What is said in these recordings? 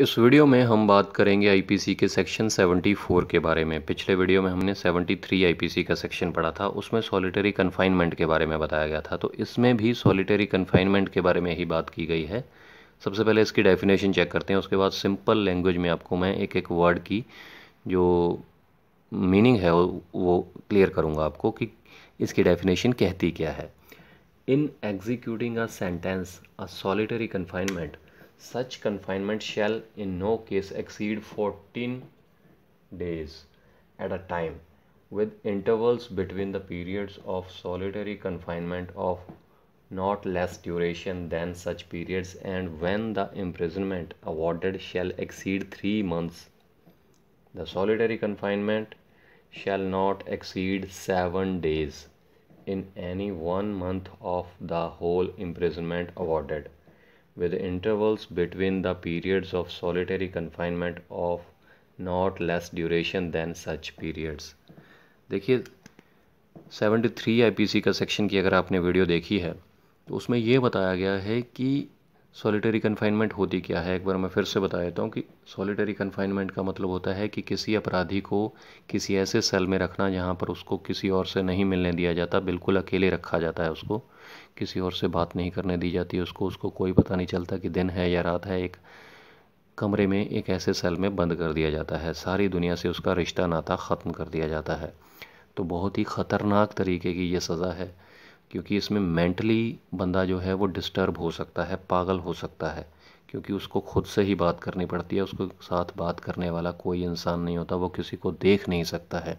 इस वीडियो में हम बात करेंगे आईपीसी के सेक्शन 74 के बारे में पिछले वीडियो में हमने 73 आईपीसी का सेक्शन पढ़ा था उसमें सॉलिटरी कन्फाइनमेंट के बारे में बताया गया था तो इसमें भी सॉलिटरी कन्फाइनमेंट के बारे में ही बात की गई है सबसे पहले इसकी डेफिनेशन चेक करते हैं उसके बाद सिंपल लैंग्वेज में आपको मैं एक एक वर्ड की जो मीनिंग है वो क्लियर करूँगा आपको कि इसकी डेफिनेशन कहती क्या है in executing a sentence a solitary confinement Such confinement shall in no case exceed 14 days at a time with intervals between the periods of solitary confinement of not less duration than such periods and when the imprisonment awarded shall exceed 3 months the solitary confinement shall not exceed 7 days in any one month of the whole imprisonment awarded with intervals between the periods of solitary confinement of not less duration than such periods देखिए 73 IPC का section की अगर आपने video देखी है तो उसमें ये बताया गया है कि सॉलिटरी कन्फाइनमेंट होती क्या है एक बार मैं फिर से बता देता हूँ कि सॉलिटरी कन्फाइनमेंट का मतलब होता है कि किसी अपराधी को किसी ऐसे सेल में रखना जहाँ पर उसको किसी और से नहीं मिलने दिया जाता बिल्कुल अकेले रखा जाता है उसको किसी और से बात नहीं करने दी जाती उसको उसको कोई पता नहीं चलता कि दिन है या रात है एक कमरे में एक ऐसे सेल में बंद कर दिया जाता है सारी दुनिया से उसका रिश्ता नाता ख़त्म कर दिया जाता है तो बहुत ही ख़तरनाक तरीके की ये सज़ा है क्योंकि इसमें मेंटली बंदा जो है वो डिस्टर्ब हो सकता है पागल हो सकता है क्योंकि उसको खुद से ही बात करनी पड़ती है उसको साथ बात करने वाला कोई इंसान नहीं होता वो किसी को देख नहीं सकता है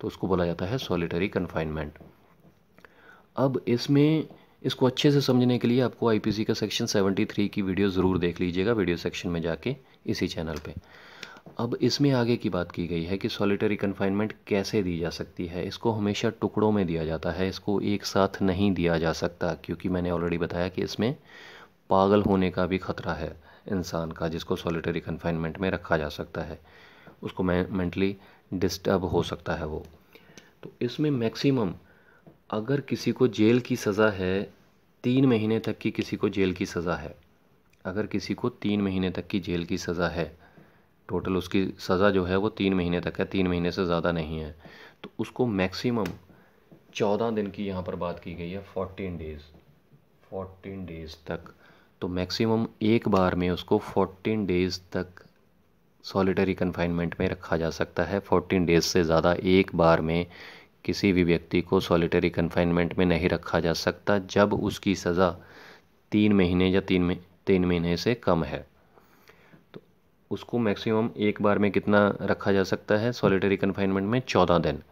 तो उसको बोला जाता है सॉलिटरी कन्फाइनमेंट अब इसमें इसको अच्छे से समझने के लिए आपको आईपीसी का सेक्शन 73 की वीडियो ज़रूर देख लीजिएगा वीडियो सेक्शन में जाके इसी चैनल पे अब इसमें आगे की बात की गई है कि सॉलिटरी कन्फाइनमेंट कैसे दी जा सकती है इसको हमेशा टुकड़ों में दिया जाता है इसको एक साथ नहीं दिया जा सकता क्योंकि मैंने ऑलरेडी बताया कि इसमें पागल होने का भी ख़तरा है इंसान का जिसको सॉलिटरी कन्फाइनमेंट में रखा जा सकता है उसको मेंटली डिस्टर्ब हो सकता है वो तो इसमें मैक्सिमम अगर किसी को जेल की सज़ा है तीन महीने तक की किसी को जेल की सज़ा है अगर किसी को तीन महीने तक की जेल की सज़ा है टोटल उसकी सज़ा जो है वो तीन महीने तक है तीन महीने से ज़्यादा नहीं है तो उसको मैक्सिमम चौदह दिन की यहाँ पर बात की गई है फोर्टीन डेज़ फोर्टीन डेज़ तक तो मैक्सिमम एक बार में उसको फोर्टीन डेज़ तक सॉलिटरी कन्फाइनमेंट में रखा जा सकता है फोर्टीन डेज़ से ज़्यादा एक बार में किसी भी व्यक्ति को सॉलिटरी कन्फाइनमेंट में नहीं रखा जा सकता जब उसकी सज़ा तीन महीने या तीन में तीन महीने से कम है उसको मैक्सिमम एक बार में कितना रखा जा सकता है सॉलिटरी कन्फाइनमेंट में चौदह दिन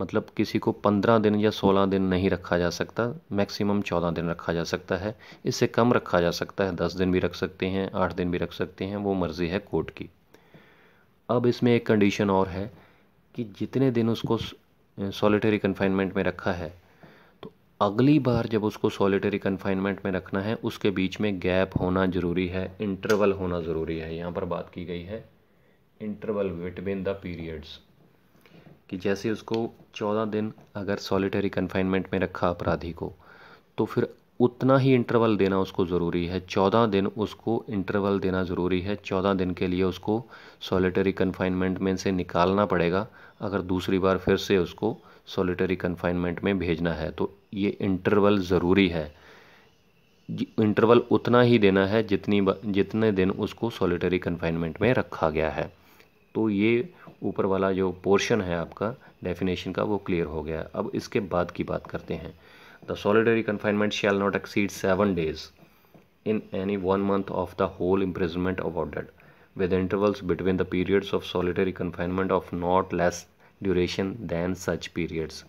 मतलब किसी को पंद्रह दिन या सोलह दिन नहीं रखा जा सकता मैक्सिमम चौदह दिन रखा जा सकता है इससे कम रखा जा सकता है दस दिन भी रख सकते हैं आठ दिन भी रख सकते हैं वो मर्ज़ी है कोर्ट की अब इसमें एक कंडीशन और है कि जितने दिन उसको सॉलिटरी कन्फाइनमेंट में रखा है अगली बार जब उसको सॉलिटरी कन्फाइनमेंट में रखना है उसके बीच में गैप होना ज़रूरी है इंटरवल होना ज़रूरी है यहाँ पर बात की गई है इंटरवल बिटवीन द पीरियड्स कि जैसे उसको चौदह दिन अगर सॉलिटरी कन्फाइनमेंट में रखा अपराधी को तो फिर उतना ही इंटरवल देना उसको ज़रूरी है चौदह दिन उसको इंटरवल देना ज़रूरी है चौदह दिन के लिए उसको सॉलिटरी कन्फाइनमेंट में से निकालना पड़ेगा अगर दूसरी बार फिर से उसको सॉलिटरी कन्फाइनमेंट में भेजना है तो ये इंटरवल ज़रूरी है इंटरवल उतना ही देना है जितनी जितने दिन उसको सॉलिटरी कन्फाइनमेंट में रखा गया है तो ये ऊपर वाला जो पोर्शन है आपका डेफिनेशन का वो क्लियर हो गया अब इसके बाद की बात करते हैं the solitary confinement shall not exceed seven days in any one month of the whole imprisonment awarded with intervals between the periods of solitary confinement of not less duration than such periods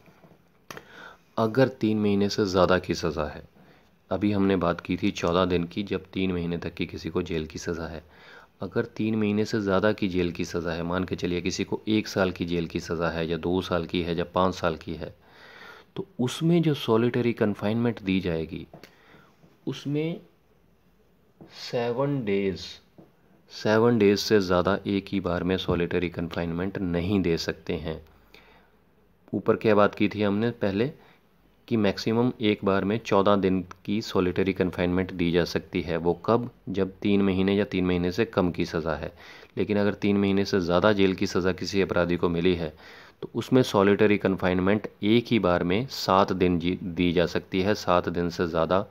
अगर तीन महीने से ज़्यादा की सज़ा है अभी हमने बात की थी चौदह दिन की जब तीन महीने तक की किसी को जेल की सज़ा है अगर तीन महीने से ज़्यादा की जेल की सज़ा है मान के चलिए किसी को एक साल की जेल की सज़ा है या दो साल की है या पाँच साल की है तो उसमें जो सॉलिटरी कन्फाइनमेंट दी जाएगी उसमें सेवन डेज़ सेवन डेज़ से ज़्यादा एक ही बार में सॉलिटरी कन्फाइनमेंट नहीं दे सकते हैं ऊपर क्या बात की थी हमने पहले कि मैक्सिमम एक बार में चौदह दिन की सोलिटरी कन्फाइनमेंट दी जा सकती है वो कब जब तीन महीने या तीन महीने से कम की सज़ा है लेकिन अगर तीन महीने से ज़्यादा जेल की सज़ा किसी अपराधी को मिली है तो उसमें सॉलिटरी कन्फाइनमेंट एक ही बार में सात दिन दी जा सकती है सात दिन से ज़्यादा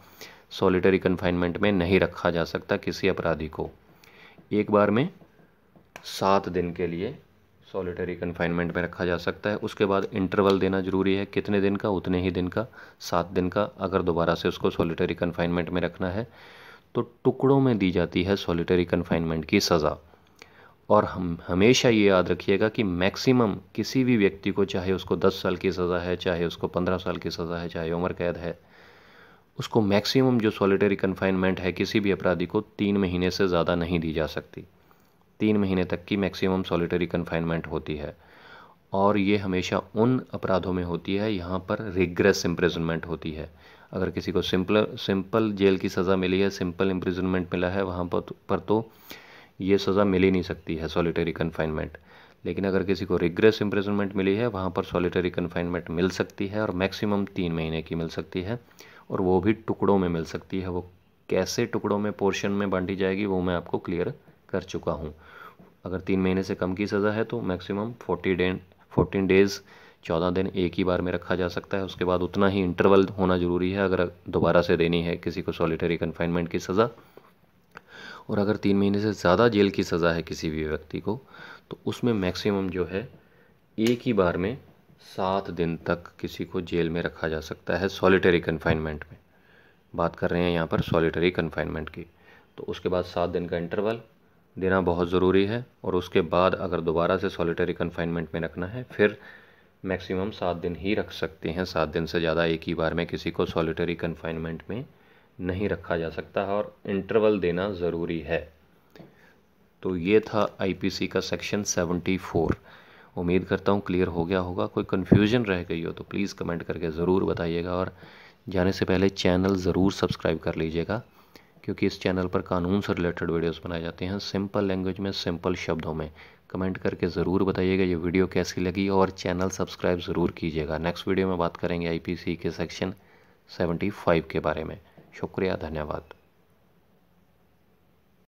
सॉलिटरी कन्फाइनमेंट में नहीं रखा जा सकता किसी अपराधी को एक बार में सात दिन के लिए सॉलिटरी कन्फाइनमेंट में रखा जा सकता है उसके बाद इंटरवल देना ज़रूरी है कितने दिन का उतने ही दिन का सात दिन का अगर दोबारा से उसको सॉलिटरी कन्फाइनमेंट में रखना है तो टुकड़ों में दी जाती है सॉलिटरी कन्फाइनमेंट की सज़ा और हम हमेशा ये याद रखिएगा कि मैक्सिमम किसी भी व्यक्ति को चाहे उसको दस साल की सज़ा है चाहे उसको पंद्रह साल की सज़ा है चाहे उम्र कैद है उसको मैक्सिमम जो सॉलिटरी कन्फाइनमेंट है किसी भी अपराधी को तीन महीने से ज़्यादा नहीं दी जा सकती तीन महीने तक की मैक्सिमम सॉलिटरी कन्फाइनमेंट होती है और ये हमेशा उन अपराधों में होती है यहाँ पर रिग्रेस इम्प्रिजनमेंट होती है अगर किसी को सिंपल सिंपल जेल की सज़ा मिली है सिंपल इम्प्रिजनमेंट मिला है वहाँ पर तो, पर तो ये सज़ा मिल ही नहीं सकती है सॉलिटरी कन्फाइनमेंट लेकिन अगर किसी को रिग्रेस इम्प्रिजनमेंट मिली है वहाँ पर सॉलिटरी कन्फाइनमेंट मिल सकती है और मैक्सिमम तीन महीने की मिल सकती है और वो भी टुकड़ों में मिल सकती है वो कैसे टुकड़ों में पोर्शन में बांटी जाएगी वो मैं आपको क्लियर कर चुका हूँ अगर तीन महीने से कम की सज़ा है तो maximum forty day fourteen days चौदह दिन एक ही बार में रखा जा सकता है उसके बाद उतना ही इंटरवल होना ज़रूरी है अगर दोबारा से देनी है किसी को सॉलिटरी कन्फाइनमेंट की सज़ा और अगर तीन महीने से ज़्यादा जेल की सज़ा है किसी भी व्यक्ति को तो उसमें मैक्सिमम जो है एक ही बार में सात दिन तक किसी को जेल में रखा जा सकता है सॉलिटरी कन्फाइनमेंट में बात कर रहे हैं यहाँ पर सॉलिटरी कन्फाइनमेंट की तो उसके बाद सात दिन का इंटरवल देना बहुत ज़रूरी है और उसके बाद अगर दोबारा से सॉलिटरी कन्फाइनमेंट में रखना है फिर मैक्सिमम सात दिन ही रख सकते हैं सात दिन से ज़्यादा एक ही बार में किसी को सॉलिटरी कन्फाइनमेंट में नहीं रखा जा सकता और इंटरवल देना ज़रूरी है तो ये था आईपीसी का सेक्शन 74 उम्मीद करता हूँ क्लियर हो गया होगा कोई कन्फ्यूजन रह गई हो तो प्लीज़ कमेंट करके ज़रूर बताइएगा और जाने से पहले चैनल ज़रूर सब्सक्राइब कर लीजिएगा क्योंकि इस चैनल पर कानून से रिलेटेड वीडियोस बनाए जाते हैं सिंपल लैंग्वेज में सिंपल शब्दों में कमेंट करके ज़रूर बताइएगा ये वीडियो कैसी लगी और चैनल सब्सक्राइब ज़रूर कीजिएगा नेक्स्ट वीडियो में बात करेंगे आईपीसी के सेक्शन 75 के बारे में शुक्रिया धन्यवाद